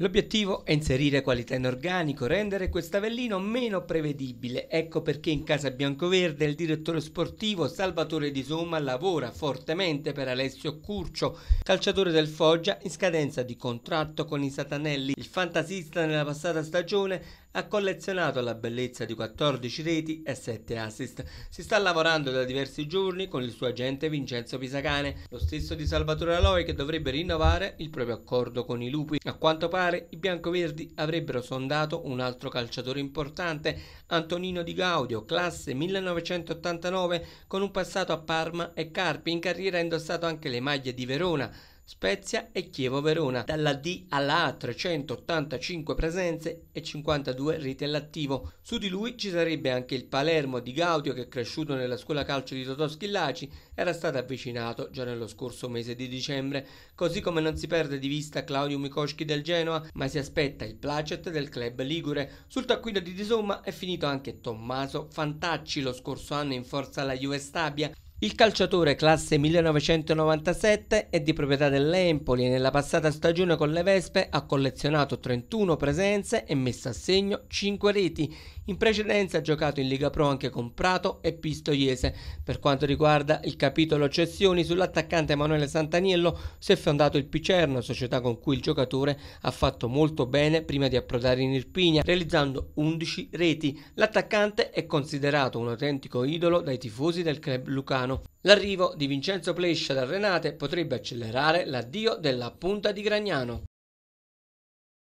L'obiettivo è inserire qualità in organico, rendere questo avellino meno prevedibile. Ecco perché in Casa Biancoverde il direttore sportivo Salvatore Di Somma lavora fortemente per Alessio Curcio, calciatore del Foggia in scadenza di contratto con i Satanelli. Il fantasista nella passata stagione ha collezionato la bellezza di 14 reti e 7 assist. Si sta lavorando da diversi giorni con il suo agente Vincenzo Pisacane, lo stesso di Salvatore Aloi che dovrebbe rinnovare il proprio accordo con i Lupi. A quanto pare titolare, i biancoverdi avrebbero sondato un altro calciatore importante, Antonino Di Gaudio, classe 1989, con un passato a Parma e Carpi. In carriera ha indossato anche le maglie di Verona. Spezia e Chievo Verona, dalla D alla A 385 presenze e 52 reti all'attivo. Su di lui ci sarebbe anche il Palermo di Gaudio che cresciuto nella scuola calcio di Totò Schillaci era stato avvicinato già nello scorso mese di dicembre, così come non si perde di vista Claudio Micoschi del Genoa, ma si aspetta il placet del club Ligure. Sul taccuino di Disomma è finito anche Tommaso Fantacci lo scorso anno in forza alla Juve Stabia, il calciatore classe 1997 è di proprietà dell'Empoli e nella passata stagione con le Vespe ha collezionato 31 presenze e messo a segno 5 reti. In precedenza ha giocato in Liga Pro anche con Prato e Pistoiese. Per quanto riguarda il capitolo cessioni, sull'attaccante Emanuele Santaniello si è fondato il Picerno, società con cui il giocatore ha fatto molto bene prima di approdare in Irpigna, realizzando 11 reti. L'attaccante è considerato un autentico idolo dai tifosi del club lucano. L'arrivo di Vincenzo Plescia dal Renate potrebbe accelerare l'addio della punta di Gragnano.